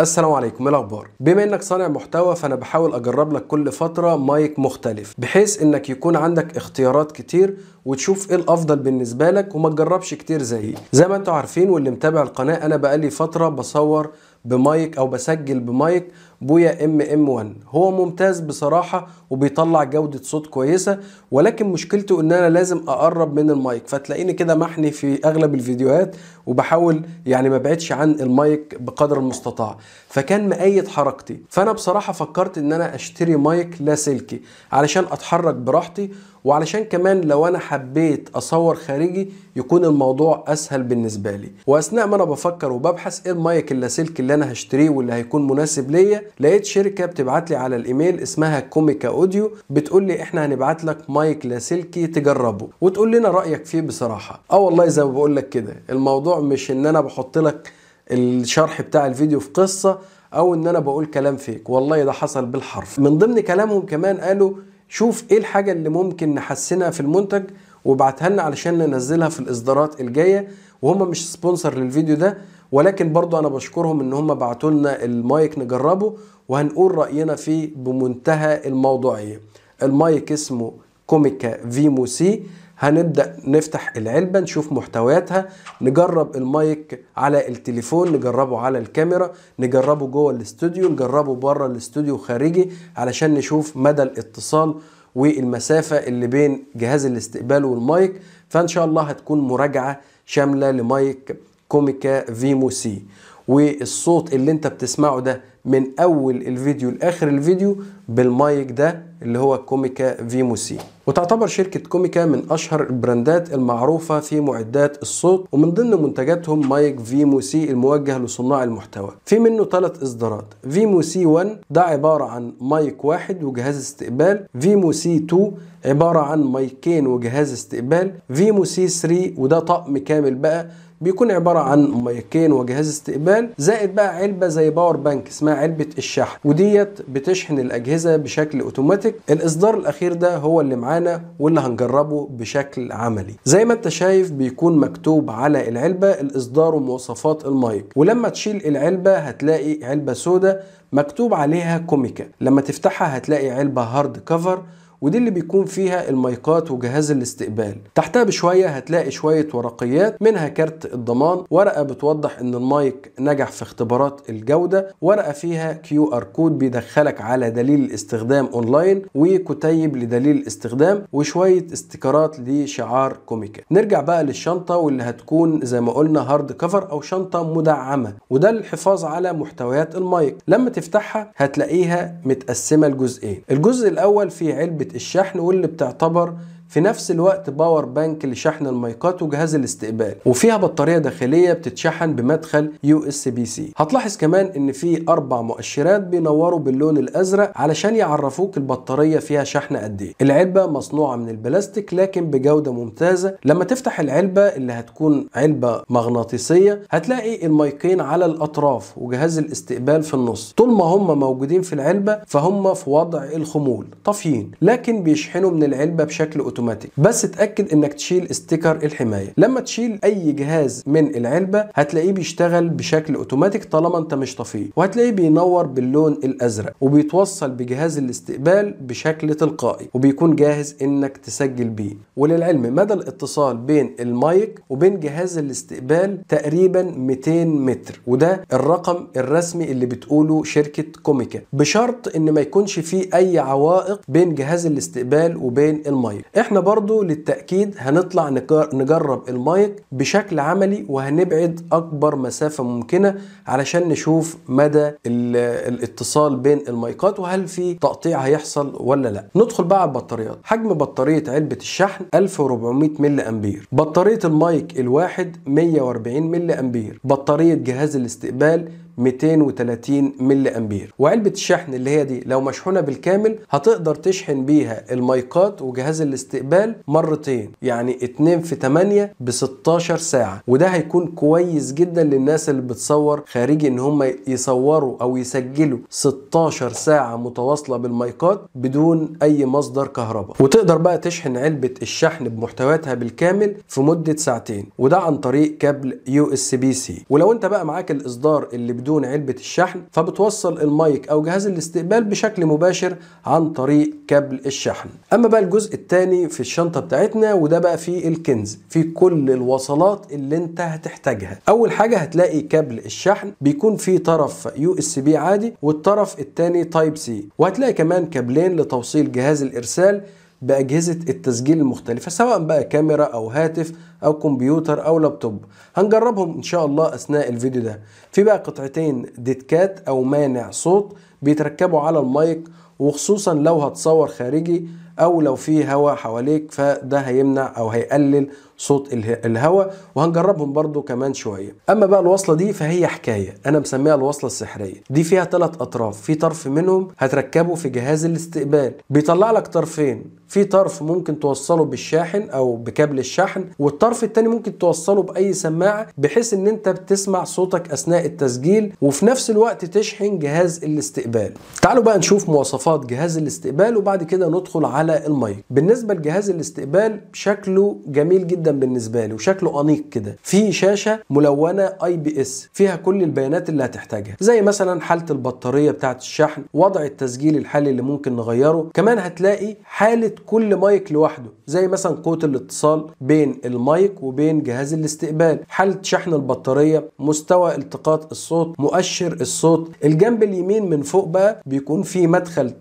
السلام عليكم ايه الاخبار بما انك صانع محتوى فانا بحاول اجرب لك كل فتره مايك مختلف بحيث انك يكون عندك اختيارات كتير وتشوف ايه الافضل بالنسبه لك وما تجربش كتير زيي زي ما انتوا عارفين واللي متابع القناه انا بقالي فتره بصور بمايك او بسجل بمايك بويا ام ام 1 هو ممتاز بصراحه وبيطلع جوده صوت كويسه ولكن مشكلته ان انا لازم اقرب من المايك فتلاقيني كده محني في اغلب الفيديوهات وبحاول يعني ما بعدش عن المايك بقدر المستطاع فكان مقيد حركتي فانا بصراحه فكرت ان انا اشتري مايك لاسلكي علشان اتحرك براحتي وعلشان كمان لو انا حبيت اصور خارجي يكون الموضوع اسهل بالنسبه لي واثناء ما انا بفكر وببحث ايه المايك اللاسلكي اللي انا هشتريه واللي هيكون مناسب ليا لقيت شركه بتبعت لي على الايميل اسمها كوميكا اوديو بتقول لي احنا هنبعت لك مايك لاسلكي تجربه وتقول لنا رايك فيه بصراحه اه والله زي ما بقول لك كده الموضوع مش ان انا بحط لك الشرح بتاع الفيديو في قصه او ان انا بقول كلام فيك والله ده حصل بالحرف من ضمن كلامهم كمان قالوا شوف ايه الحاجه اللي ممكن نحسنها في المنتج وابعتها لنا علشان ننزلها في الاصدارات الجايه وهم مش سبونسر للفيديو ده ولكن برضو انا بشكرهم ان هم بعتوا لنا المايك نجربه وهنقول راينا فيه بمنتهى الموضوعيه المايك اسمه كوميكا فيمو سي هنبدا نفتح العلبه نشوف محتوياتها نجرب المايك على التليفون نجربه على الكاميرا نجربه جوه الاستوديو نجربه بره الاستوديو خارجي علشان نشوف مدى الاتصال والمسافه اللي بين جهاز الاستقبال والمايك فان شاء الله هتكون مراجعه شامله لمايك كوميكا فيمو سي والصوت اللي انت بتسمعه ده من اول الفيديو لاخر الفيديو بالمايك ده اللي هو كوميكا فيمو سي وتعتبر شركة كوميكا من أشهر البراندات المعروفة في معدات الصوت ومن ضمن منتجاتهم مايك فيمو سي الموجه لصناع المحتوى في منه ثلاث إصدارات فيمو سي 1 ده عبارة عن مايك واحد وجهاز استقبال فيمو سي 2 عبارة عن مايكين وجهاز استقبال فيمو سي 3 وده طقم كامل بقى بيكون عبارة عن مايكين وجهاز استقبال زائد بقى علبة زي باور بانك اسمها علبة الشحن وديت بتشحن الأجهزة الاجهزه بشكل اوتوماتيك الاصدار الاخير ده هو اللي معانا واللي هنجربه بشكل عملي زي ما انت شايف بيكون مكتوب على العلبه الاصدار ومواصفات المايك ولما تشيل العلبه هتلاقي علبه سوداء مكتوب عليها كوميكا لما تفتحها هتلاقي علبه هارد كفر ودي اللي بيكون فيها المايكات وجهاز الاستقبال تحتها بشويه هتلاقي شويه ورقيات منها كارت الضمان ورقه بتوضح ان المايك نجح في اختبارات الجوده ورقه فيها كيو ار كود بيدخلك على دليل الاستخدام اونلاين وكتيب لدليل الاستخدام وشويه استيكرات لشعار كوميكا نرجع بقى للشنطه واللي هتكون زي ما قلنا هارد كفر او شنطه مدعمه وده للحفاظ على محتويات المايك لما تفتحها هتلاقيها متقسمه لجزئين الجزء الاول فيه علبه الشحن واللي بتعتبر في نفس الوقت باور بانك لشحن المايكات وجهاز الاستقبال وفيها بطاريه داخليه بتتشحن بمدخل يو اس بي سي هتلاحظ كمان ان في اربع مؤشرات بينوروا باللون الازرق علشان يعرفوك البطاريه فيها شحن قد ايه العلبه مصنوعه من البلاستيك لكن بجوده ممتازه لما تفتح العلبه اللي هتكون علبه مغناطيسيه هتلاقي المايكين على الاطراف وجهاز الاستقبال في النص طول ما هم موجودين في العلبه فهم في وضع الخمول طافيين لكن بيشحنوا من العلبه بشكل اوتوماتيكي اوتوماتيك بس اتاكد انك تشيل استيكر الحمايه لما تشيل اي جهاز من العلبه هتلاقيه بيشتغل بشكل اوتوماتيك طالما انت مش طافيه وهتلاقيه بينور باللون الازرق وبيتوصل بجهاز الاستقبال بشكل تلقائي وبيكون جاهز انك تسجل بيه وللعلم مدى الاتصال بين المايك وبين جهاز الاستقبال تقريبا 200 متر وده الرقم الرسمي اللي بتقوله شركه كوميكا بشرط ان ما يكونش فيه اي عوائق بين جهاز الاستقبال وبين المايك احنا برضو للتأكيد هنطلع نجرب المايك بشكل عملي وهنبعد اكبر مسافة ممكنة علشان نشوف مدى الاتصال بين المايكات وهل في تقطيع هيحصل ولا لا ندخل بقى على البطاريات حجم بطارية علبة الشحن 1400 ملي امبير بطارية المايك الواحد 140 ملي امبير بطارية جهاز الاستقبال 230 ملي امبير وعلبه الشحن اللي هي دي لو مشحونه بالكامل هتقدر تشحن بيها المايكات وجهاز الاستقبال مرتين يعني 2 في 8 ب 16 ساعه وده هيكون كويس جدا للناس اللي بتصور خارجي ان هم يصوروا او يسجلوا 16 ساعه متواصله بالمايكات بدون اي مصدر كهرباء وتقدر بقى تشحن علبه الشحن بمحتوياتها بالكامل في مده ساعتين وده عن طريق كابل يو اس بي سي ولو انت بقى معاك الاصدار اللي بدون علبة الشحن فبتوصل المايك أو جهاز الاستقبال بشكل مباشر عن طريق كابل الشحن أما بقى الجزء الثاني في الشنطة بتاعتنا وده بقى في الكنز في كل الوصلات اللي انت هتحتاجها أول حاجة هتلاقي كابل الشحن بيكون فيه طرف يو اس بي عادي والطرف الثاني تايب سي وهتلاقي كمان كابلين لتوصيل جهاز الإرسال بأجهزة التسجيل المختلفة سواء بقى كاميرا أو هاتف أو كمبيوتر أو لابتوب هنجربهم إن شاء الله أثناء الفيديو ده في بقى قطعتين ديتكات أو مانع صوت بيتركبوا على المايك وخصوصا لو هتصور خارجي أو لو في هواء حواليك فده هيمنع أو هيقلل صوت الهواء وهنجربهم برضو كمان شوية أما بقى الوصلة دي فهي حكاية أنا مسميها الوصلة السحرية دي فيها ثلاث أطراف في طرف منهم هتركبه في جهاز الاستقبال بيطلع لك طرفين في طرف ممكن توصله بالشاحن او بكابل الشحن والطرف الثاني ممكن توصله باي سماعه بحيث ان انت بتسمع صوتك اثناء التسجيل وفي نفس الوقت تشحن جهاز الاستقبال تعالوا بقى نشوف مواصفات جهاز الاستقبال وبعد كده ندخل على المايك بالنسبه لجهاز الاستقبال شكله جميل جدا بالنسبه لي وشكله انيق كده في شاشه ملونه اي بي اس فيها كل البيانات اللي هتحتاجها زي مثلا حاله البطاريه بتاعه الشحن وضع التسجيل الحالي اللي ممكن نغيره كمان هتلاقي حاله كل مايك لوحده زي مثلا قوه الاتصال بين المايك وبين جهاز الاستقبال حاله شحن البطاريه مستوى التقاط الصوت مؤشر الصوت الجنب اليمين من فوق بقى بيكون فيه مدخل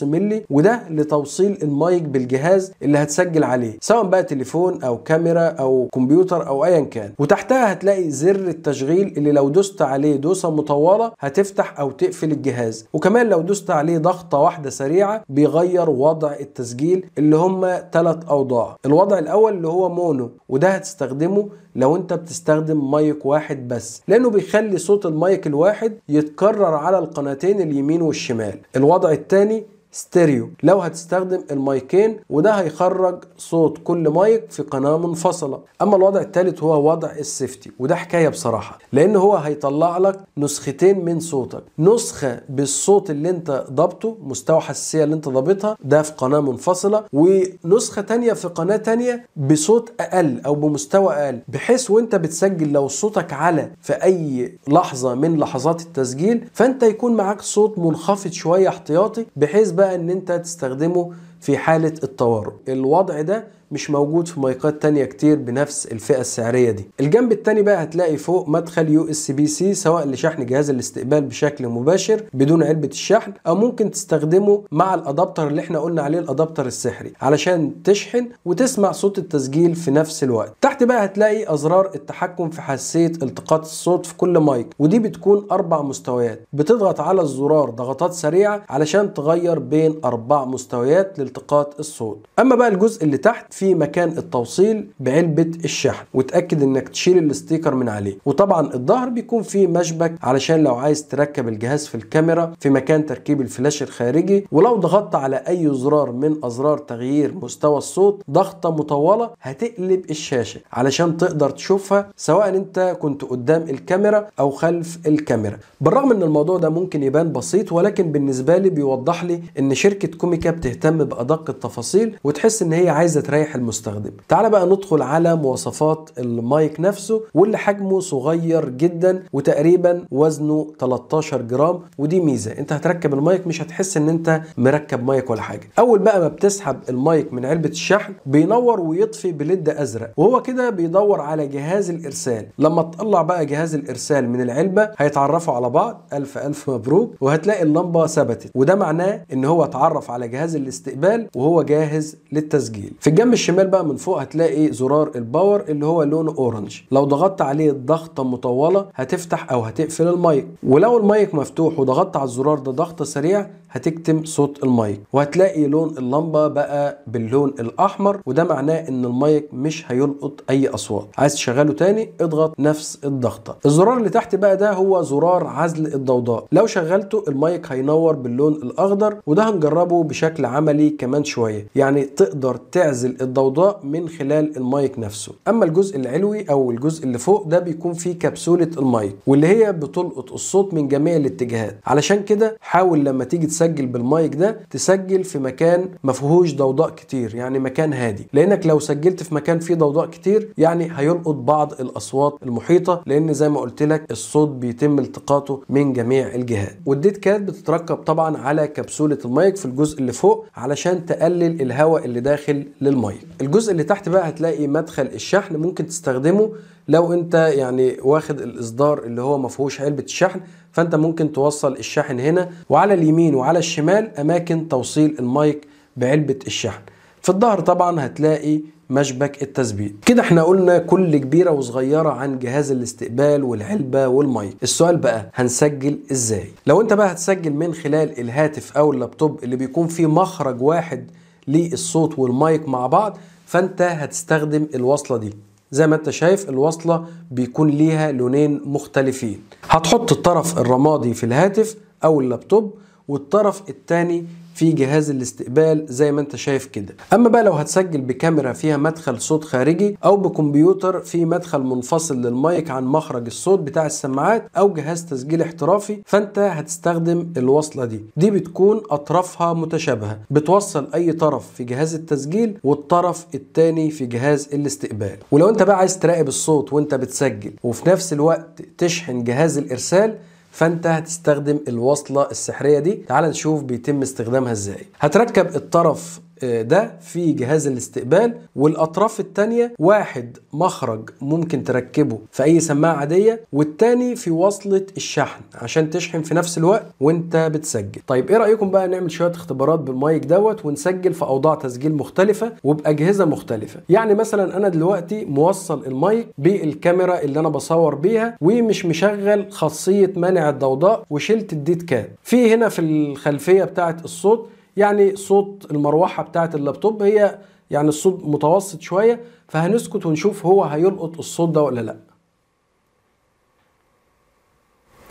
3.5 ملي وده لتوصيل المايك بالجهاز اللي هتسجل عليه سواء بقى تليفون او كاميرا كاميرا او كمبيوتر او ايا كان وتحتها هتلاقي زر التشغيل اللي لو دوست عليه دوسه مطوله هتفتح او تقفل الجهاز وكمان لو دوست عليه ضغطه واحده سريعه بيغير وضع التسجيل اللي هم ثلاث اوضاع الوضع الاول اللي هو مونو وده هتستخدمه لو انت بتستخدم مايك واحد بس لانه بيخلي صوت المايك الواحد يتكرر على القناتين اليمين والشمال الوضع الثاني ستيريو لو هتستخدم المايكين وده هيخرج صوت كل مايك في قناه منفصله اما الوضع الثالث هو وضع السيفتي وده حكايه بصراحه لان هو هيطلع لك نسختين من صوتك نسخه بالصوت اللي انت ضبطه مستوى حساسيه اللي انت ضابطها ده في قناه منفصله ونسخه ثانيه في قناه ثانيه بصوت اقل او بمستوى اقل بحيث وانت بتسجل لو صوتك على في اي لحظه من لحظات التسجيل فانت يكون معاك صوت منخفض شويه احتياطي بحيث بقى ان انت تستخدمه في حالة الطوارئ الوضع ده مش موجود في مايكات تانية كتير بنفس الفئة السعرية دي الجنب التاني بقى هتلاقي فوق مدخل يو اس بي سي سواء لشحن جهاز الاستقبال بشكل مباشر بدون علبة الشحن او ممكن تستخدمه مع الادابتر اللي احنا قلنا عليه الادابتر السحري علشان تشحن وتسمع صوت التسجيل في نفس الوقت تحت بقى هتلاقي ازرار التحكم في حساسية التقاط الصوت في كل مايك ودي بتكون اربع مستويات بتضغط على الزرار ضغطات سريعة علشان تغير بين اربع مستويات لالتقاط الصوت اما بقى الجزء اللي تحت في مكان التوصيل بعلبة الشحن وتأكد انك تشيل الاستيكر من عليه وطبعا الظهر بيكون فيه مشبك علشان لو عايز تركب الجهاز في الكاميرا في مكان تركيب الفلاش الخارجي ولو ضغطت على اي زرار من ازرار تغيير مستوى الصوت ضغطة مطولة هتقلب الشاشة علشان تقدر تشوفها سواء انت كنت قدام الكاميرا او خلف الكاميرا بالرغم ان الموضوع ده ممكن يبان بسيط ولكن بالنسبة لي بيوضح لي ان شركة كوميكا بتهتم بأدق التفاصيل وتحس ان هي عايزة تريح لصالح المستخدم تعال بقى ندخل على مواصفات المايك نفسه واللي حجمه صغير جدا وتقريبا وزنه 13 جرام ودي ميزه انت هتركب المايك مش هتحس ان انت مركب مايك ولا حاجه اول بقى ما بتسحب المايك من علبه الشحن بينور ويطفي بليد ازرق وهو كده بيدور على جهاز الارسال لما تطلع بقى جهاز الارسال من العلبه هيتعرفوا على بعض الف الف مبروك وهتلاقي اللمبه ثبتت وده معناه ان هو اتعرف على جهاز الاستقبال وهو جاهز للتسجيل في الجنب الشمال بقى من فوق هتلاقي زرار الباور اللي هو لونه اورنج لو ضغطت عليه ضغطه مطوله هتفتح او هتقفل المايك ولو المايك مفتوح وضغطت على الزرار ده ضغطه سريع هتكتم صوت المايك وهتلاقي لون اللمبه بقى باللون الاحمر وده معناه ان المايك مش هيلقط اي اصوات عايز تشغله تاني اضغط نفس الضغطه الزرار اللي تحت بقى ده هو زرار عزل الضوضاء لو شغلته المايك هينور باللون الاخضر وده هنجربه بشكل عملي كمان شويه يعني تقدر تعزل الضوضاء من خلال المايك نفسه اما الجزء العلوي او الجزء اللي فوق ده بيكون فيه كبسوله المايك واللي هي بتلقط الصوت من جميع الاتجاهات علشان كده حاول لما تيجي بتسجل بالمايك ده تسجل في مكان ما فيهوش ضوضاء كتير يعني مكان هادي لانك لو سجلت في مكان فيه ضوضاء كتير يعني هيلقط بعض الاصوات المحيطه لان زي ما قلت لك الصوت بيتم التقاطه من جميع الجهات والديت كات بتتركب طبعا على كبسوله المايك في الجزء اللي فوق علشان تقلل الهواء اللي داخل للمايك الجزء اللي تحت بقى هتلاقي مدخل الشحن ممكن تستخدمه لو انت يعني واخد الاصدار اللي هو ما فيهوش علبه الشحن فانت ممكن توصل الشاحن هنا وعلى اليمين وعلى الشمال اماكن توصيل المايك بعلبه الشحن في الظهر طبعا هتلاقي مشبك التثبيت كده احنا قلنا كل كبيرة وصغيرة عن جهاز الاستقبال والعلبة والمايك السؤال بقى هنسجل ازاي لو انت بقى هتسجل من خلال الهاتف او اللابتوب اللي بيكون فيه مخرج واحد للصوت والمايك مع بعض فانت هتستخدم الوصلة دي زي ما انت شايف الوصلة بيكون ليها لونين مختلفين هتحط الطرف الرمادي في الهاتف او اللابتوب والطرف الثاني في جهاز الاستقبال زي ما انت شايف كده اما بقى لو هتسجل بكاميرا فيها مدخل صوت خارجي او بكمبيوتر في مدخل منفصل للمايك عن مخرج الصوت بتاع السماعات او جهاز تسجيل احترافي فانت هتستخدم الوصله دي دي بتكون اطرافها متشابهه بتوصل اي طرف في جهاز التسجيل والطرف الثاني في جهاز الاستقبال ولو انت بقى عايز تراقب الصوت وانت بتسجل وفي نفس الوقت تشحن جهاز الارسال فانت هتستخدم الوصله السحريه دي تعال نشوف بيتم استخدامها ازاي هتركب الطرف ده في جهاز الاستقبال والاطراف التانية واحد مخرج ممكن تركبه في اي سماعه عاديه والتاني في وصله الشحن عشان تشحن في نفس الوقت وانت بتسجل طيب ايه رايكم بقى نعمل شويه اختبارات بالمايك دوت ونسجل في اوضاع تسجيل مختلفه وباجهزه مختلفه يعني مثلا انا دلوقتي موصل المايك بالكاميرا اللي انا بصور بيها ومش مشغل خاصيه منع الضوضاء وشلت الديت كاب في هنا في الخلفيه بتاعت الصوت يعني صوت المروحه بتاعه اللابتوب هي يعني الصوت متوسط شويه فهنسكت ونشوف هو هيلقط الصوت ده ولا لا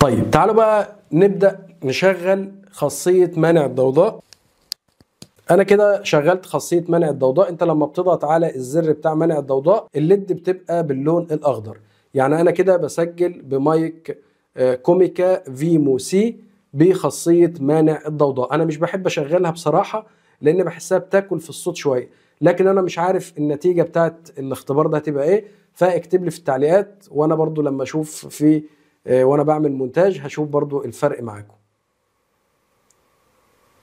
طيب تعالوا بقى نبدا نشغل خاصيه منع الضوضاء انا كده شغلت خاصيه منع الضوضاء انت لما بتضغط على الزر بتاع منع الضوضاء الليد بتبقى باللون الاخضر يعني انا كده بسجل بمايك آه، كوميكا فيمو سي بخاصيه مانع الضوضاء انا مش بحب اشغلها بصراحه لان بحسها بتاكل في الصوت شويه لكن انا مش عارف النتيجه بتاعت الاختبار ده هتبقى ايه فاكتب لي في التعليقات وانا برضو لما اشوف في آه، وانا بعمل مونتاج هشوف برضو الفرق معاكم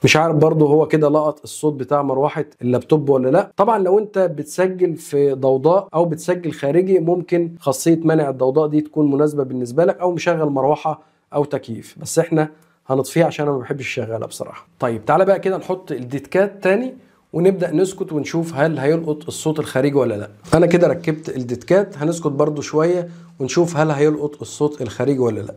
مش عارف برضه هو كده لقط الصوت بتاع مروحه اللابتوب ولا لا طبعا لو انت بتسجل في ضوضاء او بتسجل خارجي ممكن خاصيه منع الضوضاء دي تكون مناسبه بالنسبه لك او مشغل مروحه او تكييف بس احنا هنطفيها عشان انا ما بحبش الشغاله بصراحه طيب تعالى بقى كده نحط الديتكات تاني ونبدا نسكت ونشوف هل هيلقط الصوت الخارجي ولا لا انا كده ركبت الديتكات هنسكت برده شويه ونشوف هل هيلقط الصوت الخارجي ولا لا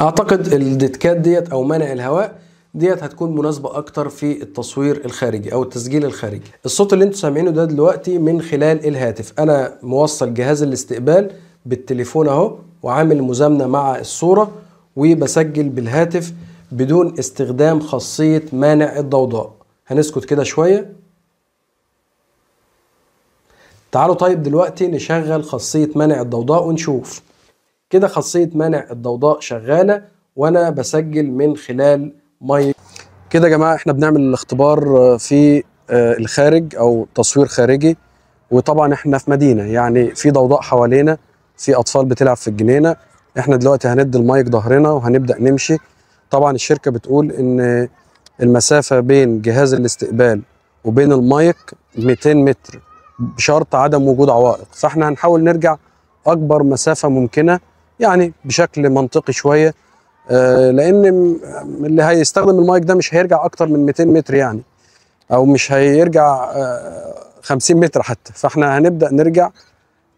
اعتقد الديتكات ديت او منع الهواء ديت هتكون مناسبة أكتر في التصوير الخارجي أو التسجيل الخارجي الصوت اللي انتوا سامعينه ده دلوقتي من خلال الهاتف أنا موصل جهاز الاستقبال بالتليفون أهو وعامل مزامنه مع الصوره وبسجل بالهاتف بدون استخدام خاصيه مانع الضوضاء هنسكت كده شويه تعالوا طيب دلوقتي نشغل خاصيه مانع الضوضاء ونشوف كده خاصيه مانع الضوضاء شغاله وانا بسجل من خلال مي كده يا جماعه احنا بنعمل الاختبار في آه، الخارج او تصوير خارجي وطبعا احنا في مدينه يعني في ضوضاء حوالينا في اطفال بتلعب في الجنينه احنا دلوقتي هندي المايك ظهرنا وهنبدا نمشي طبعا الشركه بتقول ان المسافه بين جهاز الاستقبال وبين المايك 200 متر بشرط عدم وجود عوائق فاحنا هنحاول نرجع اكبر مسافه ممكنه يعني بشكل منطقي شويه آه، لان اللي هيستخدم المايك ده مش هيرجع اكتر من 200 متر يعني او مش هيرجع 50 آه، متر حتى فاحنا هنبدا نرجع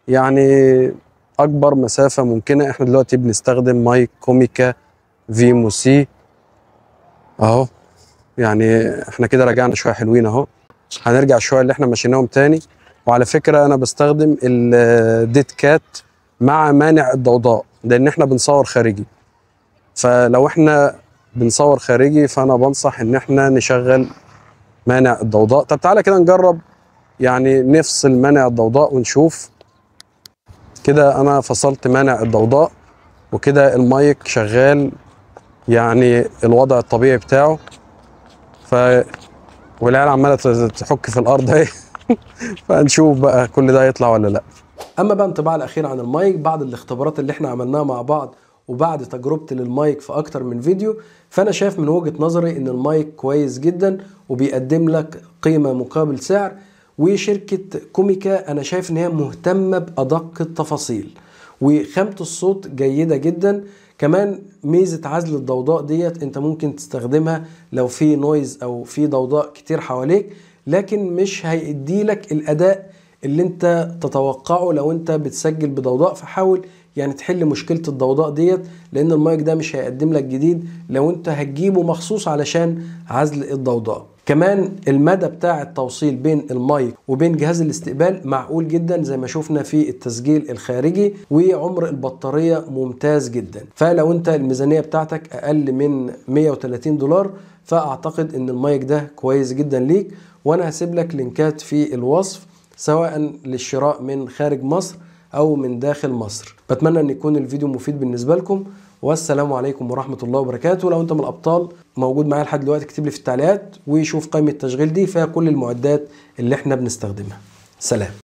يعني اكبر مسافه ممكنه احنا دلوقتي بنستخدم مايك كوميكا في سي اهو يعني احنا كده رجعنا شويه حلوين اهو هنرجع شويه اللي احنا مشيناهم تاني وعلى فكره انا بستخدم الديت كات مع مانع الضوضاء لان احنا بنصور خارجي فلو احنا بنصور خارجي فانا بنصح ان احنا نشغل مانع الضوضاء طب تعالى كده نجرب يعني نفصل مانع الضوضاء ونشوف كده انا فصلت مانع الضوضاء وكده المايك شغال يعني الوضع الطبيعي بتاعه ف والعيال عماله تحك في الارض اهي فهنشوف بقى كل ده يطلع ولا لا اما بقى انطباع الاخير عن المايك بعد الاختبارات اللي احنا عملناها مع بعض وبعد تجربتي للمايك في اكتر من فيديو فانا شايف من وجهه نظري ان المايك كويس جدا وبيقدم لك قيمه مقابل سعر وشركة كوميكا أنا شايف إن هي مهتمة بأدق التفاصيل وخامة الصوت جيدة جدا كمان ميزة عزل الضوضاء ديت أنت ممكن تستخدمها لو في نويز أو في ضوضاء كتير حواليك لكن مش هيدي لك الأداء اللي أنت تتوقعه لو أنت بتسجل بضوضاء فحاول يعني تحل مشكلة الضوضاء ديت لأن المايك ده مش هيقدم لك جديد لو أنت هتجيبه مخصوص علشان عزل الضوضاء كمان المدى بتاع التوصيل بين المايك وبين جهاز الاستقبال معقول جدا زي ما شفنا في التسجيل الخارجي وعمر البطارية ممتاز جدا فلو انت الميزانية بتاعتك اقل من 130 دولار فاعتقد ان المايك ده كويس جدا ليك وانا هسيب لك لينكات في الوصف سواء للشراء من خارج مصر او من داخل مصر بتمنى ان يكون الفيديو مفيد بالنسبة لكم والسلام عليكم ورحمه الله وبركاته لو انت من الابطال موجود معايا لحد دلوقتي اكتب لي في التعليقات وشوف قائمه التشغيل دي فيها كل المعدات اللي احنا بنستخدمها سلام